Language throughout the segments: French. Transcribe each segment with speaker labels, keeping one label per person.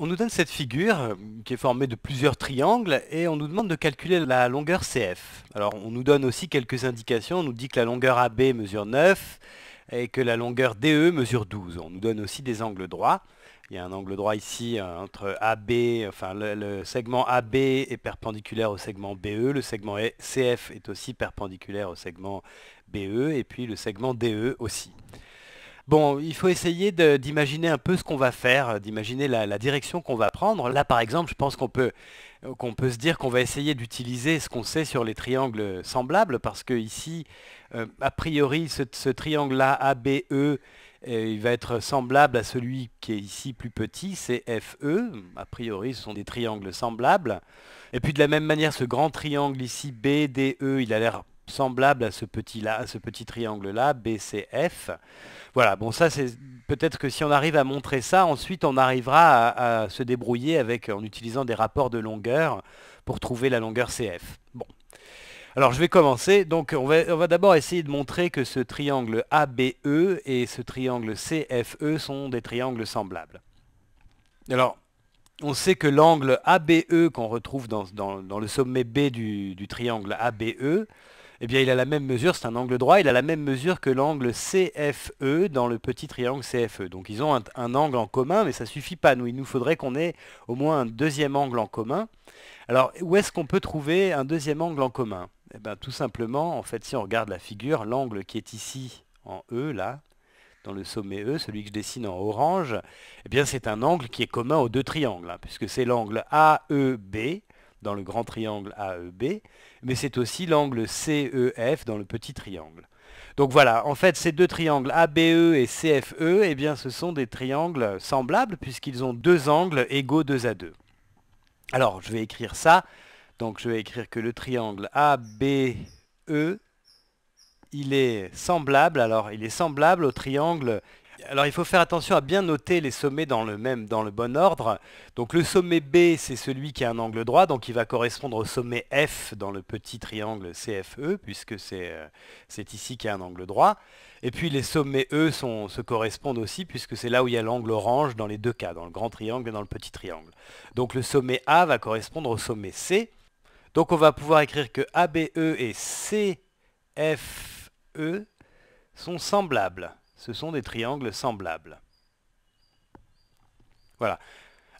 Speaker 1: On nous donne cette figure euh, qui est formée de plusieurs triangles et on nous demande de calculer la longueur CF. Alors on nous donne aussi quelques indications, on nous dit que la longueur AB mesure 9 et que la longueur DE mesure 12. On nous donne aussi des angles droits. Il y a un angle droit ici euh, entre AB, enfin le, segment AB est perpendiculaire au segment BE, le segment e, CF est aussi perpendiculaire au segment BE et puis le segment DE aussi. Bon, il faut essayer d'imaginer un peu ce qu'on va faire, euh, d'imaginer la, direction qu'on va prendre. Là, par exemple, je pense qu'on peut, euh, peut se dire qu'on va essayer d'utiliser ce qu'on sait sur les triangles semblables, parce que ici, euh, a priori, ce, triangle-là, ABE, il va être semblable à celui qui est ici plus petit, c'est FE. A priori, ce sont des triangles semblables. Et puis de la même manière, ce grand triangle ici, BDE, il a l'air semblable à ce petit, triangle là, BCF. Voilà, bon ça c'est peut-être que si on arrive à montrer ça, ensuite on arrivera à, se débrouiller avec, en utilisant des rapports de longueur pour trouver la longueur CF. Bon. Alors je vais commencer, donc on va, d'abord essayer de montrer que ce triangle ABE et ce triangle CFE sont des triangles semblables. Alors on sait que l'angle ABE qu'on retrouve dans, le sommet B du triangle ABE, eh bien il a la même mesure, c'est un angle droit, il a la même mesure que l'angle CFE dans le petit triangle CFE. Donc ils ont un, angle en commun, mais ça ne suffit pas. Nous, il nous faudrait qu'on ait au moins un deuxième angle en commun. Alors où est-ce qu'on peut trouver un deuxième angle en commun eh bien, Tout simplement, en fait, si on regarde la figure, l'angle qui est ici en E, là, dans le sommet E, celui que je dessine en orange, eh bien c'est un angle qui est commun aux deux triangles, hein, puisque c'est l'angle AEB, dans le grand triangle AEB, mais c'est aussi l'angle CEF dans le petit triangle. Donc voilà, en fait, ces deux triangles ABE et CFE, eh bien, ce sont des triangles semblables puisqu'ils ont deux angles égaux 2 à 2. Alors, je vais écrire ça. Donc, je vais écrire que le triangle ABE, il est semblable. Alors, il est semblable au triangle alors il faut faire attention à bien noter les sommets dans le, même, dans le bon ordre. Donc le sommet B, c'est celui qui a un angle droit, donc il va correspondre au sommet F dans le petit triangle CFE, puisque euh, c'est ici qu'il y a un angle droit. Et puis les sommets E se correspondent aussi, puisque c'est là où il y a l'angle orange dans les deux cas, dans le grand triangle et dans le petit triangle. Donc le sommet A va correspondre au sommet C. Donc on va pouvoir écrire que ABE et CFE sont semblables ce sont des triangles semblables. Voilà.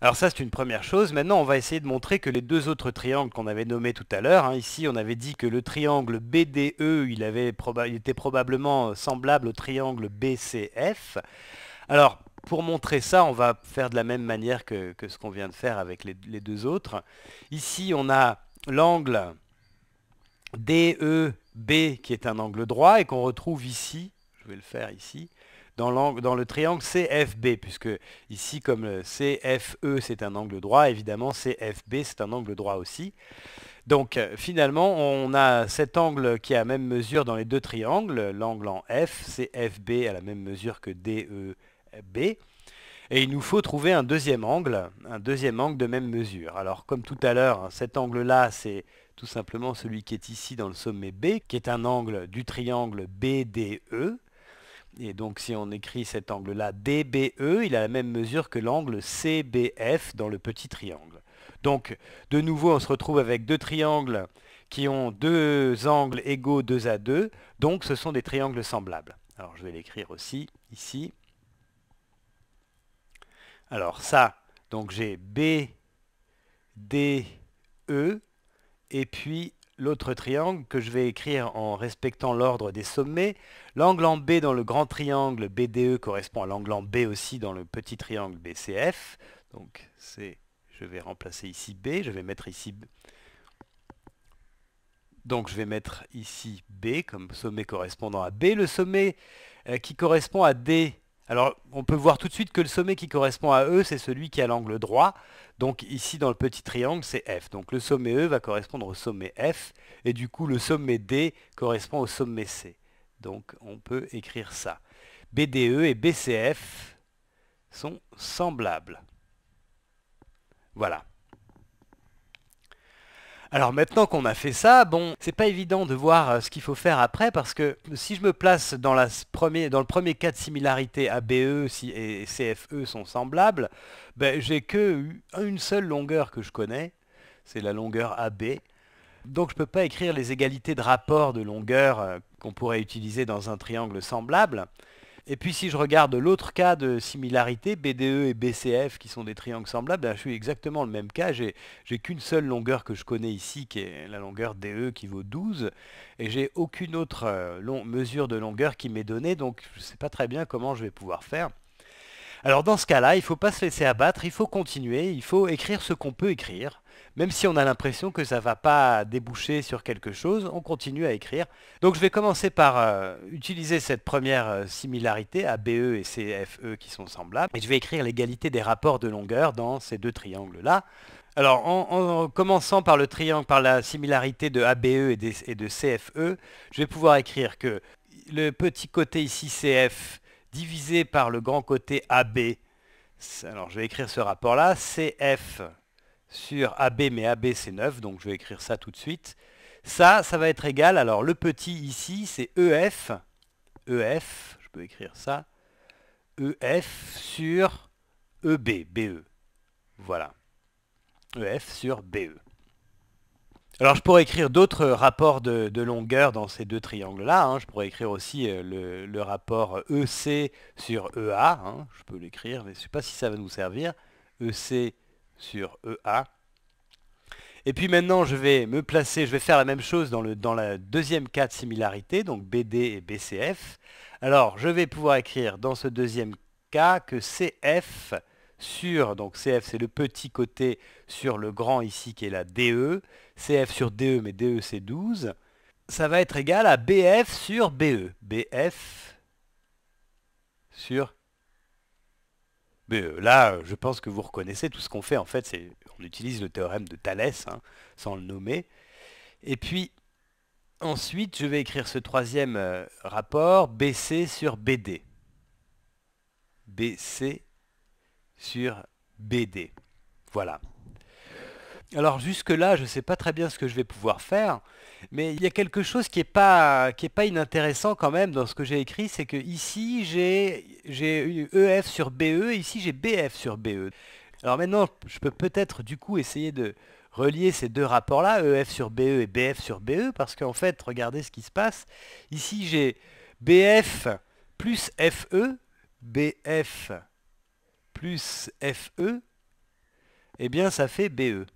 Speaker 1: Alors ça, c'est une première chose. Maintenant, on va essayer de montrer que les deux autres triangles qu'on avait nommés tout à l'heure, hein, ici, on avait dit que le triangle BDE, il, avait était probablement semblable au triangle BCF. Alors, pour montrer ça, on va faire de la même manière que, ce qu'on vient de faire avec les, les, deux autres. Ici, on a l'angle DEB qui est un angle droit et qu'on retrouve ici vais le faire ici, dans, le triangle CFB, puisque ici, comme CFE, e, c'est un angle droit, évidemment, CFB, c'est un angle droit aussi. Donc, euh, finalement, on a cet angle qui a à même mesure dans les deux triangles, l'angle en F, CFB à la même mesure que DEB, et il nous faut trouver un deuxième angle, un deuxième angle de même mesure. Alors comme tout à l'heure, hein, cet angle-là, c'est tout simplement celui qui est ici dans le sommet B, qui est un angle du triangle BDE. Et donc si on écrit cet angle-là DBE, il a la même mesure que l'angle CBF dans le petit triangle. Donc de nouveau, on se retrouve avec deux triangles qui ont deux angles égaux 2 à 2, donc ce sont des triangles semblables. Alors je vais l'écrire aussi ici. Alors ça, donc j'ai B, e et puis l'autre triangle que je vais écrire en respectant l'ordre des sommets. L'angle en B dans le grand triangle BDE correspond à l'angle en B aussi dans le petit triangle BCF. Donc c'est, je vais remplacer ici B, je vais mettre ici B. Donc je vais mettre ici B comme sommet correspondant à B. Le sommet euh, qui correspond à D alors, on peut voir tout de suite que le sommet qui correspond à E, c'est celui qui a l'angle droit. Donc ici, dans le petit triangle, c'est F. Donc le sommet E va correspondre au sommet F, et du coup, le sommet D correspond au sommet C. Donc on peut écrire ça. BDE et BCF sont semblables. Voilà. Alors maintenant qu'on a fait ça, bon, c'est pas évident de voir euh, ce qu'il faut faire après parce que si je me place dans, le premier cas de similarité ABE et CFE sont semblables, ben, j'ai que une seule longueur que je connais, c'est la longueur AB. Donc je ne peux pas écrire les égalités de rapport de longueur euh, qu'on pourrait utiliser dans un triangle semblable. Et puis si je regarde l'autre cas de similarité, BDE et BCF qui sont des triangles semblables, ben, je suis exactement le même cas, j'ai qu'une seule longueur que je connais ici qui est la longueur DE qui vaut 12 et j'ai aucune autre euh, mesure de longueur qui m'est donnée donc je ne sais pas très bien comment je vais pouvoir faire. Alors dans ce cas-là, il ne faut pas se laisser abattre, il faut continuer, il faut écrire ce qu'on peut écrire. Même si on a l'impression que ça ne va pas déboucher sur quelque chose, on continue à écrire. Donc je vais commencer par euh, utiliser cette première euh, similarité, ABE et CFE qui sont semblables, et je vais écrire l'égalité des rapports de longueur dans ces deux triangles-là. Alors, en, commençant par le triangle, par la similarité de ABE et, et de CFE, je vais pouvoir écrire que le petit côté ici CF divisé par le grand côté AB, alors je vais écrire ce rapport-là, CF sur AB, mais AB c'est 9, donc je vais écrire ça tout de suite. Ça, ça va être égal, alors le petit ici, c'est EF, EF, je peux écrire ça, EF sur EB, BE. Voilà. EF sur BE. Alors je pourrais écrire d'autres rapports de, longueur dans ces deux triangles-là. Hein. Je pourrais écrire aussi euh, le, rapport EC sur EA. Hein. Je peux l'écrire, mais je ne sais pas si ça va nous servir. EC sur EA. Et puis maintenant, je vais me placer, je vais faire la même chose dans, le, dans la deuxième cas de similarité, donc BD et BCF. Alors, je vais pouvoir écrire dans ce deuxième cas que CF sur, donc CF c'est le petit côté sur le grand ici qui est la DE, CF sur DE, mais DE c'est 12, ça va être égal à BF sur BE, BF sur mais euh, là, euh, je pense que vous reconnaissez tout ce qu'on fait. En fait, c'est on utilise le théorème de Thalès, hein, sans le nommer. Et puis, ensuite, je vais écrire ce troisième euh, rapport, BC sur BD. BC sur BD. Voilà. Alors jusque-là, je ne sais pas très bien ce que je vais pouvoir faire, mais il y a quelque chose qui n'est pas, pas inintéressant quand même dans ce que j'ai écrit, c'est que ici j'ai EF e sur BE, et ici j'ai BF sur BE. Alors maintenant, je peux peut-être du coup essayer de relier ces deux rapports-là, EF sur BE et BF sur BE, parce qu'en fait, regardez ce qui se passe. Ici j'ai BF plus FE, BF plus FE, et eh bien ça fait BE.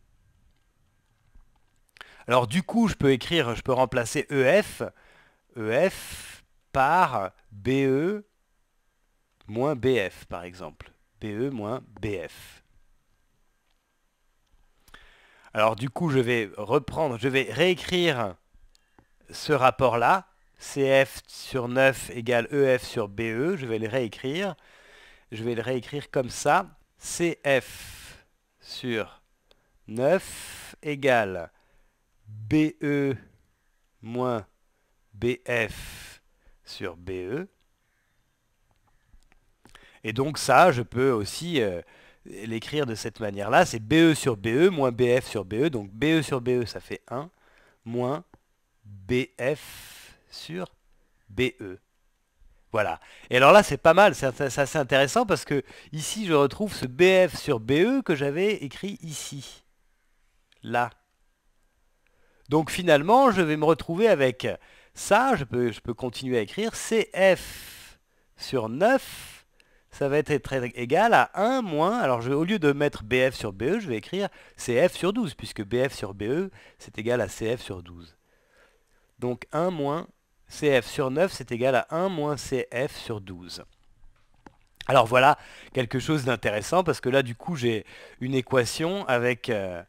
Speaker 1: Alors du coup, je peux écrire, je peux remplacer EF, EF par BE moins BF par exemple. BE moins BF. Alors du coup, je vais reprendre, je vais réécrire ce rapport-là. CF sur 9 égale EF sur BE. Je vais le réécrire. Je vais le réécrire comme ça. CF sur 9 égale BE moins BF sur BE. Et donc ça, je peux aussi euh, l'écrire de cette manière-là. C'est BE sur BE moins BF sur BE. Donc BE sur BE, ça fait 1 moins BF sur BE. Voilà. Et alors là, c'est pas mal, c'est assez intéressant parce que ici, je retrouve ce BF sur BE que j'avais écrit ici. Là. Donc finalement, je vais me retrouver avec ça, je peux, je peux continuer à écrire, CF sur 9, ça va être égal à 1 moins, alors au lieu de mettre BF sur BE, je vais écrire CF sur 12, puisque BF sur BE, c'est égal à CF sur 12. Donc 1 moins CF sur 9, c'est égal à 1 moins CF sur 12. Alors voilà quelque chose d'intéressant, parce que là, du coup, j'ai une équation avec... Euh,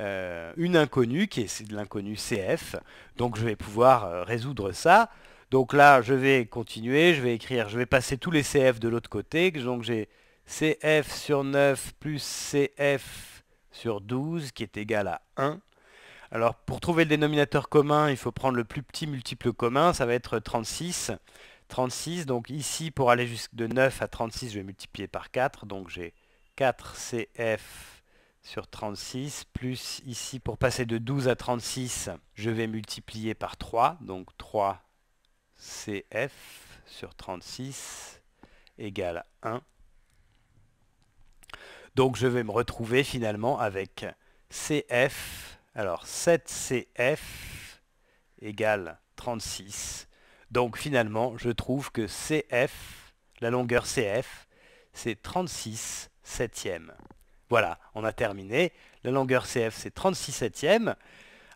Speaker 1: euh, une inconnue, qui est, de l'inconnu CF. Donc je vais pouvoir euh, résoudre ça. Donc là, je vais continuer, je vais écrire, je vais passer tous les CF de l'autre côté. Donc j'ai CF sur 9 plus CF sur 12 qui est égal à 1. Alors pour trouver le dénominateur commun, il faut prendre le plus petit multiple commun, ça va être 36. 36, donc ici pour aller de 9 à 36, je vais multiplier par 4, donc j'ai 4CF sur 36, plus ici, pour passer de 12 à 36, je vais multiplier par 3, donc 3 CF sur 36 égale 1. Donc je vais me retrouver finalement avec CF, alors 7CF égale 36. Donc finalement, je trouve que CF, la longueur CF, c'est 36 septièmes. Voilà, on a terminé. La longueur CF, c'est 36 septièmes.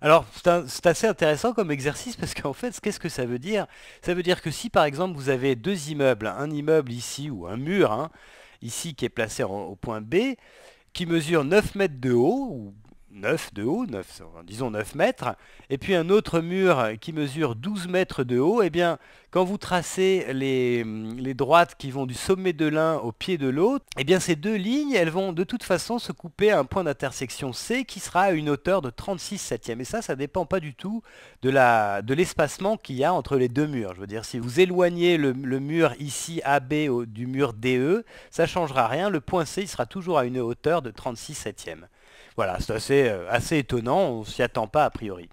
Speaker 1: Alors, c'est assez intéressant comme exercice parce qu'en fait, qu'est-ce que ça veut dire Ça veut dire que si, par exemple, vous avez deux immeubles, un immeuble ici ou un mur, hein, ici qui est placé au point B, qui mesure 9 mètres de haut, ou 9 de haut, disons 9 mètres, et puis un autre mur qui mesure 12 mètres de haut, et eh bien quand vous tracez les, les, droites qui vont du sommet de l'un au pied de l'autre, et eh bien ces deux lignes, elles vont de toute façon se couper à un point d'intersection C qui sera à une hauteur de 36 septièmes. Et ça, ça ne dépend pas du tout de l'espacement de qu'il y a entre les deux murs. Je veux dire, si vous éloignez le, mur ici AB du mur DE, ça changera rien, le point C il sera toujours à une hauteur de 36 septièmes. Voilà, c'est assez, euh, assez étonnant, on s'y attend pas a priori.